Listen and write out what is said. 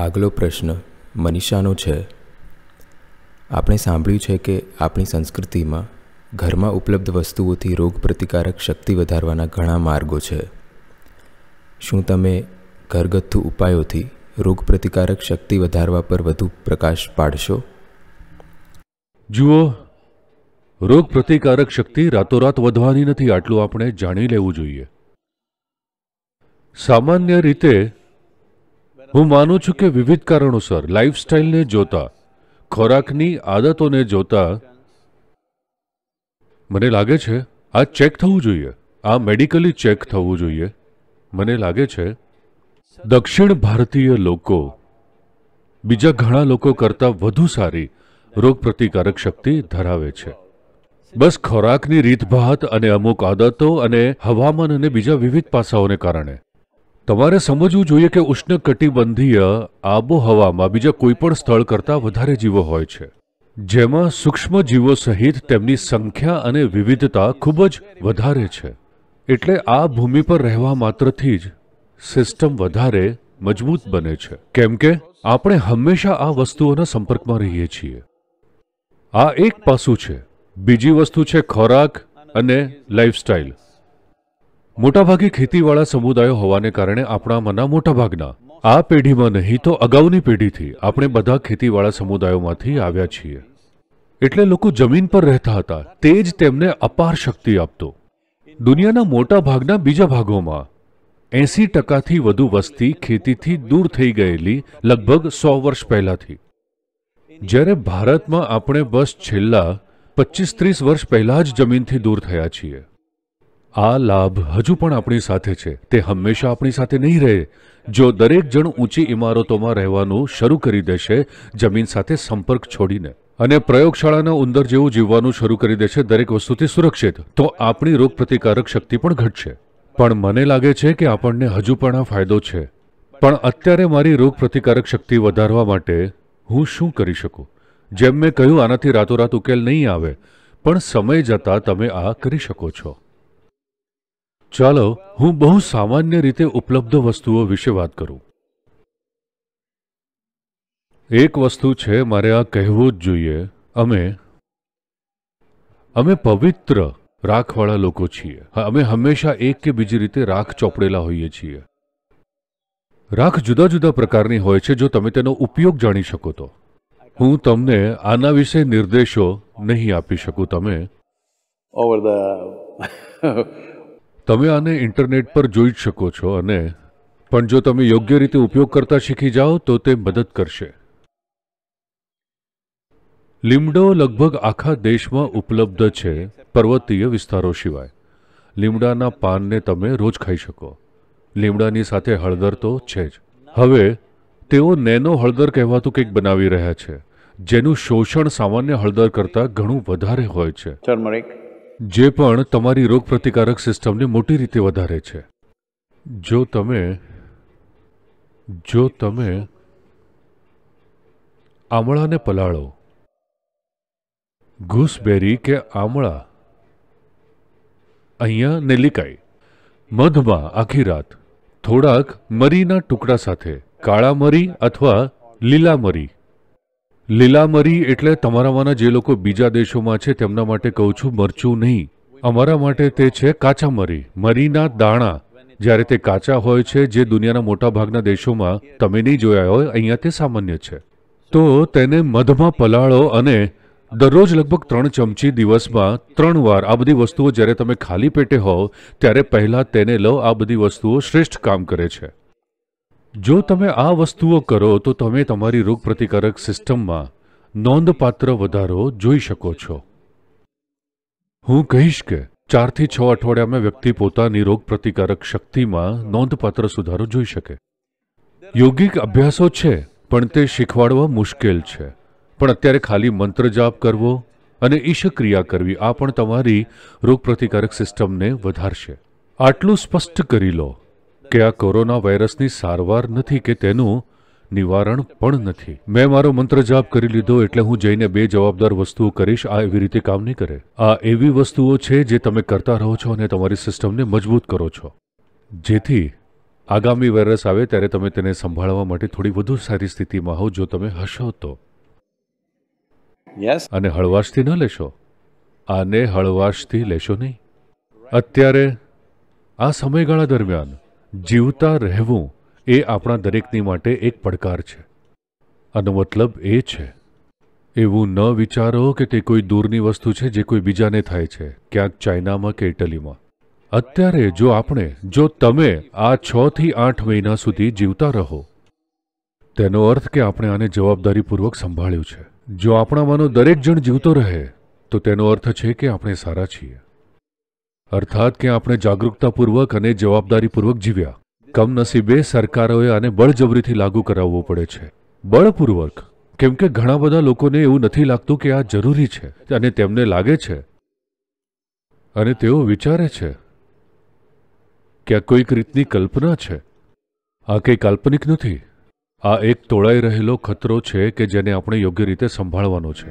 આગલો પ્રશ્ન મનીષાનો છે આપણે સાંભળ્યું છે કે આપણી સંસ્કૃતિમાં ઘરમાં ઉપલબ્ધ વસ્તુઓથી રોગપ્રતિકારક શક્તિ વધારવાના ઘણા માર્ગો છે શું તમે ઘરગથ્થુ ઉપાયોથી રોગપ્રતિકારક શક્તિ વધારવા પર વધુ પ્રકાશ પાડશો જુઓ રોગપ્રતિકારક શક્તિ રાતોરાત વધવાની નથી આટલું આપણે જાણી લેવું જોઈએ સામાન્ય રીતે હું માનું છું કે વિવિધ કારણોસર લાઇફસ્ટાઇલને જોતા ખોરાકની આદતોને જોતા મને લાગે છે આ ચેક થવું જોઈએ આ મેડિકલી ચેક થવું જોઈએ મને લાગે છે દક્ષિણ ભારતીય લોકો બીજા ઘણા લોકો કરતાં વધુ સારી રોગપ્રતિકારક શક્તિ ધરાવે છે બસ ખોરાકની રીતભાત અને અમુક આદતો અને હવામાન અને બીજા વિવિધ પાસાઓને કારણે તમારે સમજવું જોઈએ કે ઉષ્ણકટિબંધીય આબોહવામાં બીજા કોઈપણ સ્થળ કરતાં વધારે જીવો હોય છે જેમાં સૂક્ષ્મ જીવો સહિત તેમની સંખ્યા અને વિવિધતા ખૂબ જ વધારે છે એટલે આ ભૂમિ પર રહેવા માત્રથી જ સિસ્ટમ વધારે મજબૂત બને છે કેમ કે આપણે હંમેશા આ વસ્તુઓના સંપર્કમાં રહીએ છીએ આ એક પાસું છે બીજી વસ્તુ છે ખોરાક અને લાઇફસ્ટાઇલ મોટાભાગે ખેતીવાળા સમુદાયો હોવાને કારણે આપણામાંના મોટાભાગના આ પેઢીમાં નહીં તો અગાઉની પેઢીથી આપણે બધા ખેતીવાળા સમુદાયોમાંથી આવ્યા છીએ એટલે લોકો જમીન પર રહેતા હતા તે જ તેમને અપાર શક્તિ આપતો દુનિયાના મોટાભાગના બીજા ભાગોમાં એંસી ટકાથી વધુ વસ્તી ખેતીથી દૂર થઈ ગયેલી લગભગ સો વર્ષ પહેલાથી જ્યારે ભારતમાં આપણે બસ છેલ્લા પચીસ ત્રીસ વર્ષ પહેલા જ જમીનથી દૂર થયા છીએ આ લાભ હજુ પણ આપણી સાથે છે તે હંમેશા આપણી સાથે નહીં રહે જો દરેક જણ ઊંચી ઇમારતોમાં રહેવાનું શરૂ કરી દેશે જમીન સાથે સંપર્ક છોડીને અને પ્રયોગશાળાના ઉંદર જેવું જીવવાનું શરૂ કરી દેશે દરેક વસ્તુથી સુરક્ષિત તો આપણી રોગપ્રતિકારક શક્તિ પણ ઘટશે પણ મને લાગે છે કે આપણને હજુ પણ આ ફાયદો છે પણ અત્યારે મારી રોગપ્રતિકારક શક્તિ વધારવા માટે હું શું કરી શકું જેમ મેં કહ્યું આનાથી રાતોરાત ઉકેલ નહીં આવે પણ સમય જતાં તમે આ કરી શકો છો ચાલો હું બહુ સામાન્ય રીતે ઉપલબ્ધ વસ્તુઓ વિશે વાત કરું એક વસ્તુ છે મારે આ કહેવું જ જોઈએ અમે અમે પવિત્ર રાખવાળા લોકો છીએ અમે હંમેશા એક કે બીજી રીતે રાખ ચોપડેલા હોઈએ છીએ રાખ જુદા જુદા પ્રકારની હોય છે જો તમે તેનો ઉપયોગ જાણી શકો તો હું તમને આના વિશે નિર્દેશો નહીં આપી શકું તમે ઓવર ધ તમે આને ઇન્ટરનેટ પર જોઈ જ શકો છો અને પણ જો તમે યોગ્ય રીતે ઉપયોગ કરતા શીખી જાઓ તો તે મદદ કરશે લીમડો લગભગ આખા દેશમાં ઉપલબ્ધ છે પર્વતીય વિસ્તારો સિવાય લીમડાના પાનને તમે રોજ ખાઈ શકો લીમડાની સાથે હળદર તો છે જ હવે તેઓ નેનો હળદર કહેવાતું કંઈક બનાવી રહ્યા છે જેનું શોષણ સામાન્ય હળદર કરતાં ઘણું વધારે હોય છે ટર્મરિક જે પણ તમારી રોગપ્રતિકારક સિસ્ટમને મોટી રીતે વધારે છે જો તમે જો તમે આમળાને પલાળો ઘૂસબેરી કે આમળા અહીંયા નેલિકાઈ મધમાં આખી રાત થોડાક મરીના ટુકડા સાથે કાળા મરી અથવા લીલા મરી લીલામરી એટલે તમારામાંના જે લોકો બીજા દેશોમાં છે તેમના માટે કહું છું મરચું નહીં અમારા માટે તે છે કાચા મરી મરીના દાણા જ્યારે તે કાચા હોય છે જે દુનિયાના મોટાભાગના દેશોમાં તમે નહીં જોયા હોય અહીંયા તે સામાન્ય છે તો તેને મધમાં પલાળો અને દરરોજ લગભગ ત્રણ ચમચી દિવસમાં ત્રણ વાર આ બધી વસ્તુઓ જ્યારે તમે ખાલી પેટે હોવ ત્યારે પહેલાં તેને લો આ બધી વસ્તુઓ શ્રેષ્ઠ કામ કરે છે જો તમે આ વસ્તુઓ કરો તો તમે તમારી રોગપ્રતિકારક સિસ્ટમમાં નોંધપાત્ર વધારો જોઈ શકો છો હું કહીશ કે ચારથી છ અઠવાડિયામાં વ્યક્તિ પોતાની રોગપ્રતિકારક શક્તિમાં નોંધપાત્ર સુધારો જોઈ શકે યોગિક અભ્યાસો છે પણ તે શીખવાડવા મુશ્કેલ છે પણ અત્યારે ખાલી મંત્ર જાપ કરવો અને ઈશક્રિયા કરવી આ પણ તમારી રોગપ્રતિકારક સિસ્ટમને વધારશે આટલું સ્પષ્ટ કરી લો કે આ કોરોના વાયરસની સારવાર નથી કે તેનું નિવારણ પણ નથી મેં મારો મંત્ર જાપ કરી લીધો એટલે હું જઈને બે જવાબદાર વસ્તુઓ કરીશ આ એવી રીતે કામ નહીં કરે આ એવી વસ્તુઓ છે જે તમે કરતા રહો છો અને તમારી સિસ્ટમને મજબૂત કરો છો જેથી આગામી વાયરસ આવે ત્યારે તમે તેને સંભાળવા માટે થોડી વધુ સારી સ્થિતિમાં હો જો તમે હશો તો યસ અને હળવાશથી ન લેશો આને હળવાશથી લેશો નહીં અત્યારે આ સમયગાળા દરમિયાન જીવતા રહેવું એ આપણા દરેકની માટે એક પડકાર છે આનો મતલબ એ છે એવું ન વિચારો કે તે કોઈ દૂરની વસ્તુ છે જે કોઈ બીજાને થાય છે ક્યાંક ચાઇનામાં કે ઇટલીમાં અત્યારે જો આપણે જો તમે આ છ થી આઠ મહિના સુધી જીવતા રહો તેનો અર્થ કે આપણે આને જવાબદારીપૂર્વક સંભાળ્યું છે જો આપણામાંનો દરેક જણ જીવતો રહે તો તેનો અર્થ છે કે આપણે સારા છીએ અર્થાત કે આપણે જાગૃતતાપૂર્વક અને જવાબદારીપૂર્વક જીવ્યા કમનસીબે સરકારોએ આને બળજબરીથી લાગુ કરાવવો પડે છે બળપૂર્વક કેમ કે ઘણા બધા લોકોને એવું નથી લાગતું કે આ જરૂરી છે અને તેમને લાગે છે અને તેઓ વિચારે છે કે આ કોઈક રીતની કલ્પના છે આ કંઈ કાલ્પનિક નથી આ એક તોળાઈ રહેલો ખતરો છે કે જેને આપણે યોગ્ય રીતે સંભાળવાનો છે